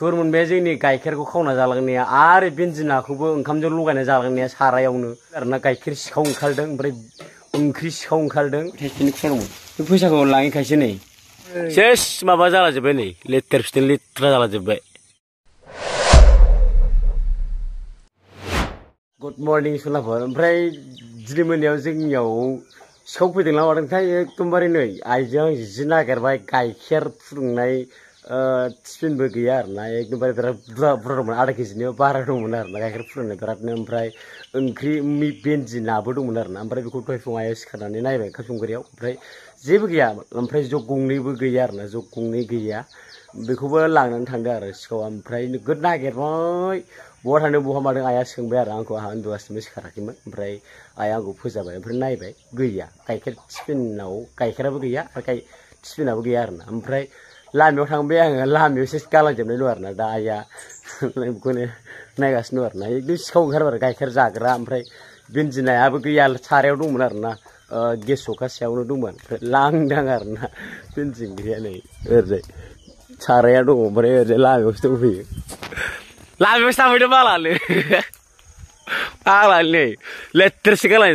सुर मोनबाया जोंनि गाइखेरखौ खावना जालांनाया आरो बेन्जिनाखौबो ओंखामजों लगायना जालांनाया सारायावनो आरोना गाइखेर सिखाव ओंखारदों ओमफ्राय ओंख्रि सिखाव ओंखारदों थाइसेनि खुसारमोन बे फैसाखौ लाङैखायसो नै सेस माबा जालाजोब्बाय नै जालाजोब्बाय गुड मर्निं सनाफोर ओमफ्राय दिनै मोनायाव जोंनियाव सिखाव फैदोंना मादोंथाय एकदमबारे नै आइजों जि नागिरबाय गाइखेर फुदुंनाय स्पिनबो गैया आरोना एकदमबारे बिराद बुरजा बुरजा बारा दंमोन आरोना गाइखेर फुरायनाय बिरादनो ओमफ्राय ओंख्रि बेन्जि नाबो दंमोन आरोना ओमफ्राय बेखौ दहाय फुङाव सिखारनानै नायबाय ओंखाम संग्रायाव ओमफ्राय जेबो गैया जग गंनैबो गैया जग गंनै गैया बेखौबो लांनानै थांदों आरो सिखावा बहा थांदों बहा मादों आइया सोंबाय आरो आंखौ आंहा उन्दुगासिनोबो सिखाराखैमोन ओमफ्राय आइया आंखौ फोजाबाय ओमफ्राय नायबाय गैया गाइखेर टिफिनाव गाइखेराबो गैया ओमफ्राय टिफिनाबो गैया आरोना ओमफ्राय लामायाव थांबाय आङो लामायाव एसे गालांजोबनायल' आरोना दाया बेखौनो आरोना एकदम सिखाव ओंखारबाय आरो गाइखेर जाग्रा ओमफ्राय बेन्जिनायाबो गैया सारायाव दंमोन आरोना गेस सखा सायावनो दंमोन ओमफ्राय लांदां आरोना बेन्जिन गैया नै ओरै साराया दङ ओमफ्राय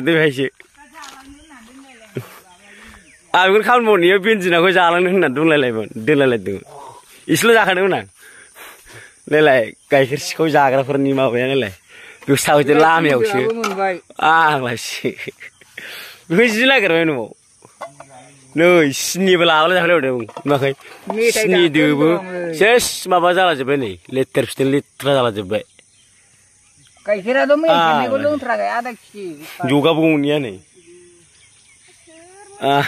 नै Aku kan mau niat pinjina, aku jalan nih nanti dulu lele pun, dulu lele tuh. Islu jaga dulu nang. Lele kayak sih kau jaga lah perni mau lele. nelay. Bisa aja lah mau sih. Ah masih. Bisa lah kerja nih mau. Nuh, seni belalai dah dulu deh, makai. Seni dulu bu. Ses, bapak jalan coba nih. Letter setel letter jalan coba. Kayak kira dulu mau, ini gue lontra kayak ada sih. Juga bung nih. Ah.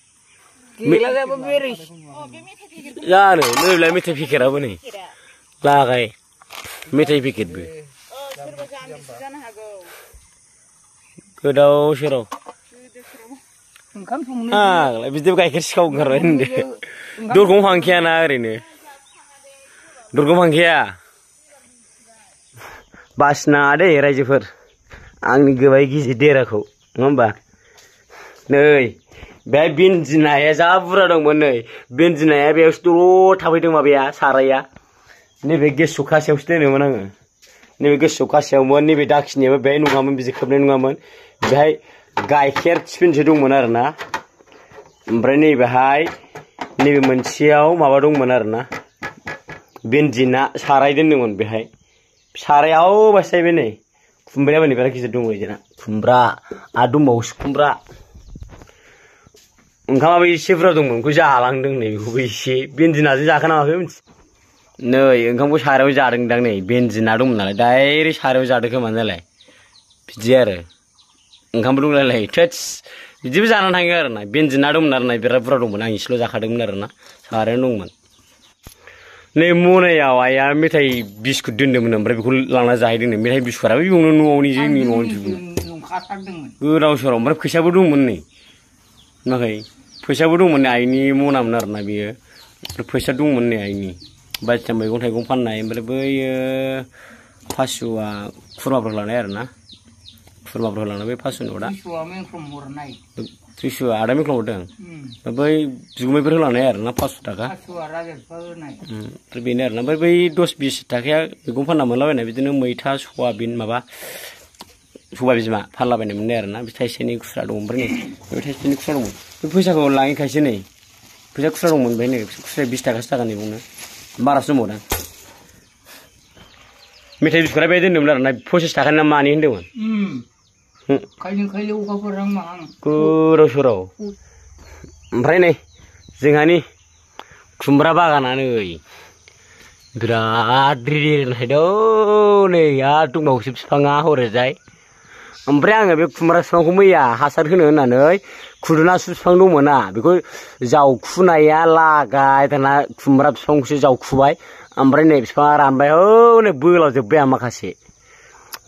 Oh, ya, mete pikir apa nih? Lagi, mete pikir bu. Oh, Kedau siro. Ah, lebih sedih kayak kerja kau ngarain deh. Dulu kamu hangkia nari nih. Dulu kamu hangkia. Ya. Bas na ada ya Rajifur. Angin gue baik sih dia aku, ngomba. Nih. बे बिन्जिनाया जा बुरजा दंमोन नै बिन्जिनाया बेयावसो दल' थाफैदों माबाया साराया नैबे गेस सौखासेयावसो दोनोमोन आङो नैबे गेस सौखासेयावमोन नैबे दाखिनियाबो बेहाय नङामोन बिदि खोबनाय नङामोन बेहाय गाइखेर टिफिनसो दंमोन आरो ना ओमफ्राय नैबेहाय नैबे मोनसेयाव माबा दंमोन आरो ना बेन्जिना साराय दोन्दोंमोन बेहाय सारायाव बासायबाय नै खुमब्राया माने बिराद गिदिर दङ खुमब्रा आरो दंबावोसो खुमब्रा ओंखामाबो एसे बुरजा दंमोन बेखौ जालांदों नै बेखौबो एसे बेन्दिनाजों जाखानाङाखै मिथि नै ओंखामखौ सारायाव जादोंदां नै बेन्दिना दंमोन नालाय डाइरेक्ट सारायाव जादों खोमा नालाय बिदि आरो ओंखामबो दंलायलाय थोस बिदिबो जानानै थाङो आरो ना बेन्दिना दंमोन आरो ना बिराद बुरजा दंमोन आं एसेल' जाखादोंमोन आरो ना सारायावनो दंमोन नै मनायाव आइया मेथाइ बिस्कुट दोन्दोंमोन ओमफ्राय बेखौ लांना जाहैदों नै मेथाइ बिस्कुटआबो बेयावनो न'आवनि जोंनि न'आवनि गोदाव सोराव ओमफ्राय फैसाबो दंमोन नै माखै फैसाबो दंमोन आइनि मनामोन आरोना बियो फैसा दंमोन नै आइनि बायदिसिना मैगं थाइगं फाननाय ओमफ्राय बैयो फासुआ खुरमाफोर लानाय आरोना खुरमाफोर लानानै बै फासुनियाव दा त्रिसुआ आदा मेख्लम हरदों बै बिगुमैफोर होलांनाय आरोना पास्स' थाखा ओमफ्राय बेनो आरोना ओमफ्राय बै दस बिस थाखाया मैगं फानना मोनलाबायनाय बिदिनो मैथा सयाबिन माबा Suba bisma pala bane mner na bisa sini kusra dong mberni, bisa sini kusra dong mberni, bisa kau langi kai sini, bisa kusra dong mberni bane, kusra bisa kasta kani bung na, mbara sumo na, bisa bisa kura bane dong mner na, bisa sita kana mani hindi wan, hmm. hmm. kaini kaini uka kurang mang, kuro suro, mberni, zingani, kusumbra baga na ni wai, dura adri diri na hidau ni, ya tung mau sip sipang ahore zai. ओमफ्राय आङो बे खुमब्रा बिफांखौ मैया हासार होनो होननानै खुदुना सु बिफां दंमोन ना बेखौ जावखुनाया लागाय दाना खुमब्रा बिफांखौसो जावखुबाय ओमफ्राय नै बिफाङा रानबाय औ नै बोलावजोब्बाय आं माखासे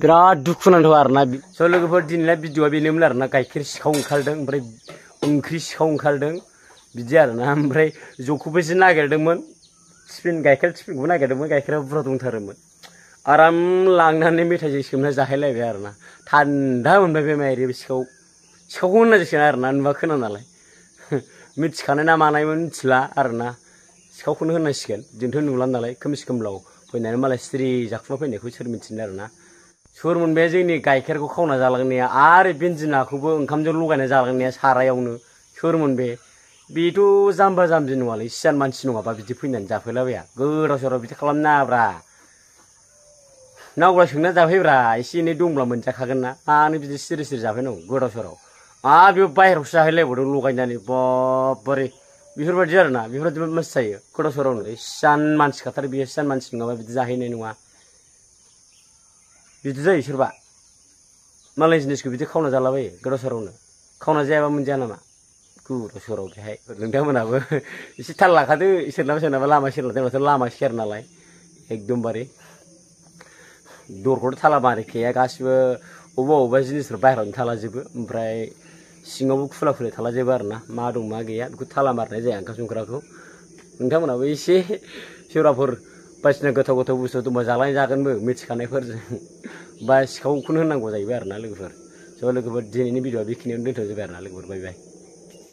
बिराद दुखु नांदों आरो ना सब लोगोफोर दिनैना भिडिअआ बेनोमोन आरो ना गाइखेर सिखाव ओंखारदों ओमफ्राय ओंख्रि सिखाव ओंखारदों बिदि आरो ना ओमफ्राय जौखौबो एसे नागिरदोंमोन सिफिन गाइखेर सिफिनखौबो नागिरदोंमोन गाइखेरा बुरा दंथारोमोन आराम लांनानै मेथाइजों सोमना जाहैलायबाय आरो ना थान्दा मोनबाय बे माइरि सिखाव सिखावखौ होनना जासिगोन आरो ना नुबा खोना नालाय मिथिखानाय ना मानायमोन मिथिला आरो ना सिखावखौनो होनांसिगोन जोंथ' नुला नालाय खोमसि खोमलाव फैनानै मालाय सिरि जाखुमा फैनायखौ सोर मिथिनो आरो ना सोर मोनबाया जोंनि गाइखेरखौ खावना जालांनाया आरो बेन्जिनाखौबो ओंखामजों लगायना जालांनाया सारायावनो सोर मोनबे बेथ' जाम्बा जाम्बि नङालै सियान मानसि नङाबा बिदि फैनानै जाफैलाबाया गोदाव सोराव बिदि खालामनाङाब्रा नावग्रा सोंना जाफैब्रा एसे एनै दंब्ला मोनजाखागोन ना मानो बिदि सिरि सिरि जाफैनांगौ गोदाव सराव आरो बे बाहेरायावसो जाहैलायबावदों लगायनानै बाब्बारे बेफोरबायदि आरो ना बेफोरबायदि मानसि जायो गोदाव सोरावनो इसान मानसि खाथारो बेयो इसान मानसि नङाबा बिदि जाहैनाय नङा बिदि जायो सोरबा मालाय जिनिसखौ बिदि खावना जालाबायो गोदाव सरावनो खावना जायाबा मोनजाया नामा गोदाव सराव बेहाय नोंथांमोनाबो एसे थाल लाखादो सोरनाबा सोरनाबा लामा सेरना लामा सेर नालाय एकदमबारे दरखौथ' थाला मारिखाया गासिबो अबेबा अबेबा जिनिसफोर बाहेरावनो थालाजोबो ओमफ्राय सिङावबो खुला खुलि थालाजोबो आरो ना मा दं मा गैया बेखौ थाला मारनाय जाया ओंखाम संग्राखौ नोंथांमोनाबो एसे सेवराफोर बायदिसिना गोथाव गोथाव बुस्तु दंबा जालायनो जागोनबो मिथिखानायफोरजों बा सिखावखौनो होनांगौ जाहैबाय आरो ना लोगोफोर स' लोगोफोर दिनैनि भिडिअ'आ बेखिनियावनो दोनथ'जोब्बाय आरो ना लोगोफोर बाय बाय